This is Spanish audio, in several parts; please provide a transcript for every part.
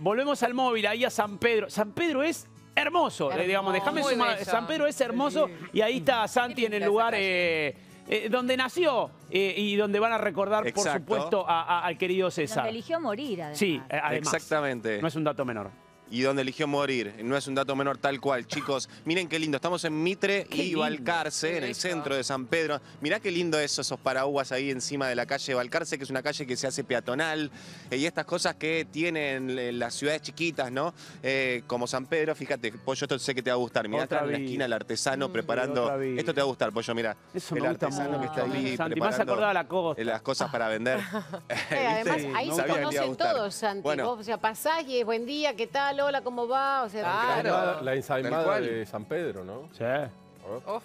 volvemos al móvil, ahí a San Pedro. San Pedro es hermoso, eh, digamos, déjame San Pedro es hermoso y ahí está Santi en el lugar... Eh, eh, donde nació y donde van a recordar, por supuesto, al querido César. eligió morir, además. Sí, Exactamente. No es un dato menor y donde eligió morir. No es un dato menor tal cual, chicos. Miren qué lindo, estamos en Mitre y Balcarce, en el centro de San Pedro. Mirá qué lindo eso, esos paraguas ahí encima de la calle Balcarce, que es una calle que se hace peatonal. Eh, y estas cosas que tienen eh, las ciudades chiquitas, ¿no? Eh, como San Pedro, fíjate, Pollo, esto sé que te va a gustar. Mirá está en la esquina el artesano mm. preparando... Esto te va a gustar, Pollo, mirá. el artesano que está ahí preparando más la las cosas para vender. además, ahí se conocen todos, Santi. o sea, pasás buen día, ¿qué tal? Hola, ¿cómo va? O sea, La, de San Pedro, ¿no? Sí. Oh.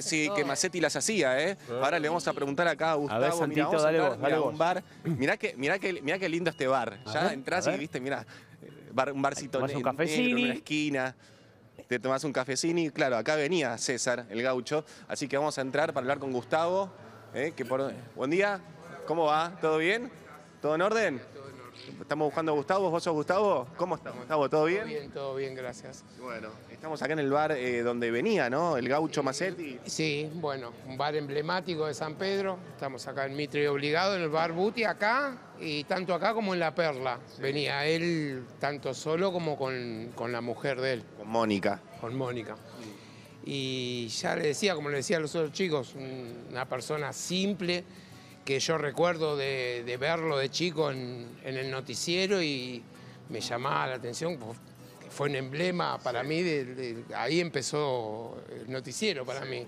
sí, que Macetti las hacía, ¿eh? Ah. Ahora le vamos a preguntar acá a Gustavo. ver, Santito, dale vos, dale que, que, qué lindo este bar. ya entras y viste, mirá, eh, un barcito tomás un en una esquina. Te tomas un cafecini. y Claro, acá venía César, el gaucho. Así que vamos a entrar para hablar con Gustavo. Eh, que Buen día. ¿Cómo va? ¿Todo bien? ¿Todo en orden? Estamos buscando a Gustavo, vos sos Gustavo. ¿Cómo estás, Gustavo? ¿Todo bien? Todo bien, todo bien, gracias. Bueno, estamos acá en el bar eh, donde venía, ¿no? El gaucho eh, Macetti. Sí, bueno, un bar emblemático de San Pedro. Estamos acá en Mitre Obligado, en el bar Buti, acá, y tanto acá como en La Perla. Venía él tanto solo como con, con, la mujer de él. Con Mónica. Con Mónica. Y ya le decía, como le decía los otros chicos, una persona simple que yo recuerdo de, verlo de chico en, el noticiero y me llamaba la atención, pues, fue un emblema para mí, de, ahí empezó el noticiero para mí.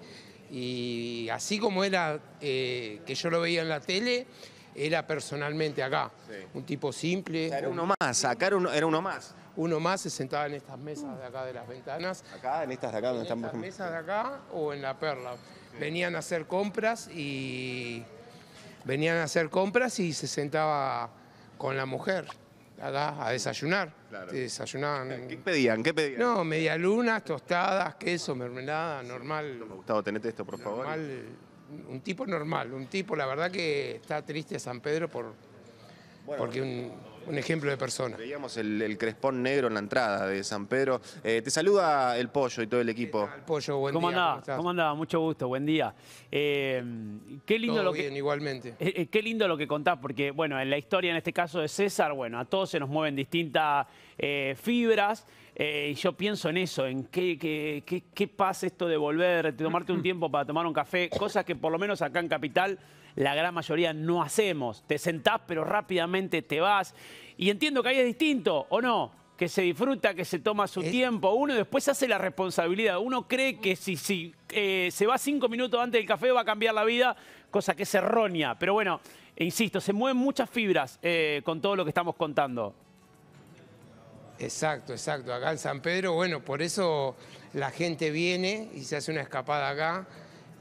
Y así como era eh, que yo lo veía en la tele, era personalmente acá. Un tipo simple. era uno más, acá era uno, más. Uno más se sentaba en estas mesas de acá de las ventanas. Acá, en estas de acá, donde estamos. En mesas de acá o en la perla. Venían a hacer compras y venían a hacer compras y se sentaba con la mujer a desayunar. desayunaban. ¿Qué pedían? ¿Qué pedían? No, medialunas, tostadas, queso, mermelada, normal. No me gustaba tenerte esto, por favor. Un tipo normal, un tipo, la verdad que está triste San Pedro por, porque un, ejemplo de persona. Veíamos el, crespón negro en la entrada de San Pedro. Eh, te saluda el Pollo y todo el equipo. El Pollo, buen día. ¿Cómo, andaba? Mucho gusto, buen día. Eh, qué lindo lo bien, que, igualmente. Eh, qué lindo lo que contás, porque bueno, en la historia en este caso de César, bueno, a todos se nos mueven distintas fibras. Eh, yo pienso en eso, en qué, pasa esto de volver, de tomarte un tiempo para tomar un café, cosas que por lo menos acá en Capital la gran mayoría no hacemos. Te sentás pero rápidamente te vas. Y entiendo que ahí es distinto, ¿o no? que se disfruta, que se toma su tiempo. Uno después hace la responsabilidad. Uno cree que si, si eh, se va cinco minutos antes del café va a cambiar la vida, cosa que es errónea. Pero bueno, insisto, se mueven muchas fibras eh, con todo lo que estamos contando. Exacto, exacto. Acá en San Pedro, bueno, por eso la gente viene y se hace una escapada acá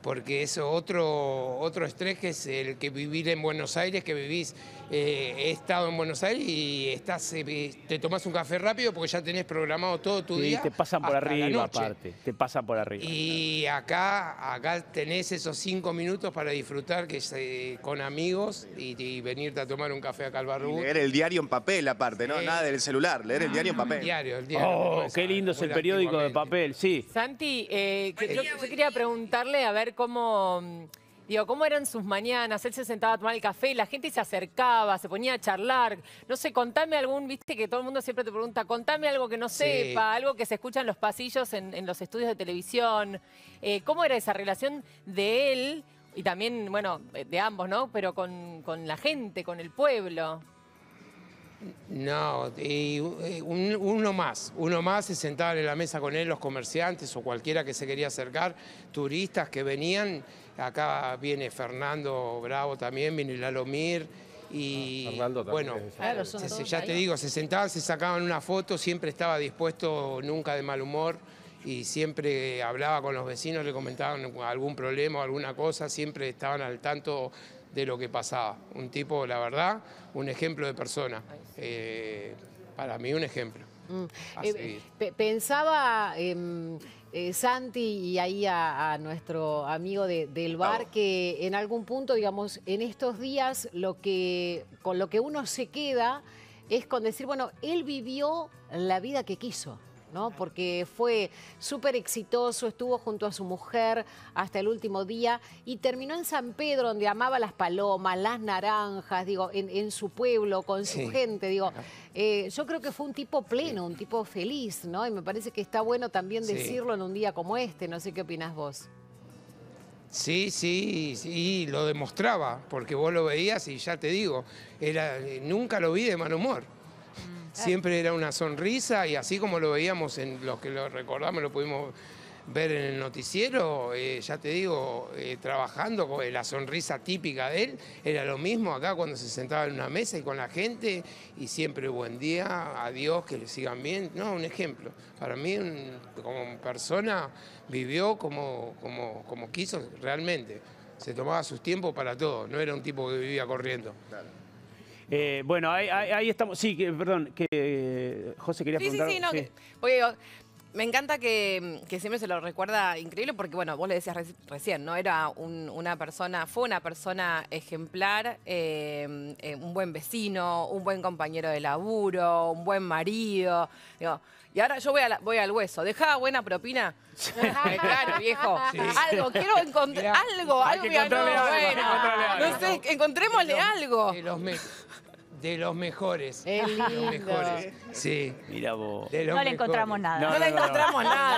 porque es otro, otro estrés que es el que vivir en Buenos Aires, que vivís, eh, he estado en Buenos Aires y estás, eh, te tomás un café rápido porque ya tenés programado todo tu día. Y te pasan por arriba aparte, te pasan por arriba. Y acá, acá tenés esos cinco minutos para disfrutar que con amigos y, venirte a tomar un café acá al barrio. Leer el diario en papel aparte, ¿no? Nada del celular, leer el diario en papel. diario, el diario. Oh, qué lindo es el periódico de papel, sí. Santi, eh, yo quería preguntarle a ver Mm, cómo... eran sus mañanas? Él se sentaba a tomar el café, la gente se acercaba, se ponía a charlar. No sé, contame algún, viste que todo el mundo siempre te pregunta, contame algo que no sepa, algo que se escucha en los pasillos, en, los estudios de televisión. Eh, ¿Cómo era esa relación de él y también, bueno, de ambos, ¿no? Pero con la gente, con el pueblo. No, y eh, uno más, uno más se sentaban en la mesa con él los comerciantes o cualquiera que se quería acercar, turistas que venían, acá viene Fernando Bravo también, viene Lalomir y ah, bueno, ah, ya te digo, se sentaban, se sacaban una foto, siempre estaba dispuesto, nunca de mal humor y siempre hablaba con los vecinos, le comentaban algún problema o alguna cosa, siempre estaban al tanto de lo que pasaba. Un tipo, la verdad, un ejemplo de persona. Eh, para mí un ejemplo. Mm. Eh, eh, pensaba em, Santi y ahí a, nuestro amigo del bar que en algún punto, digamos, en estos días lo que, con lo que uno se queda es con decir, bueno, él vivió la vida que quiso. ¿no? Porque fue súper exitoso, estuvo junto a su mujer hasta el último día y terminó en San Pedro, donde amaba las palomas, las naranjas, digo, en, su pueblo, con su gente, digo. Eh, yo creo que fue un tipo pleno, un tipo feliz, ¿no? Y me parece que está bueno también decirlo en un día como este, no sé qué opinas vos. Sí, sí, sí, lo demostraba, porque vos lo veías y ya te digo, era, eh, nunca lo vi de mal humor siempre era una sonrisa y así como lo veíamos en los que lo recordamos, lo pudimos ver en el noticiero, eh, ya te digo, eh, trabajando, con la sonrisa típica de él, era lo mismo acá cuando se sentaba en una mesa y con la gente, y siempre buen día, adiós, que le sigan bien, no, un ejemplo. Para mí, como persona, vivió como, como, como quiso realmente, se tomaba sus tiempos para todo, no era un tipo que vivía corriendo. Eh, bueno, ahí, estamos. Sí, que, perdón, que eh, José quería preguntar. Sí, sí, Sí. oye, me encanta que, siempre se lo recuerda increíble porque, bueno, vos le decías recién, ¿no? Era una persona, fue una persona ejemplar, eh, un buen vecino, un buen compañero de laburo, un buen marido. y ahora yo voy, al hueso. ¿Dejaba buena propina? claro, viejo. Algo, quiero encontrar algo, algo, no, bueno, No sé, encontrémosle algo. los de los mejores. De los mejores. Sí. Mira vos. no le encontramos nada. No, le encontramos nada.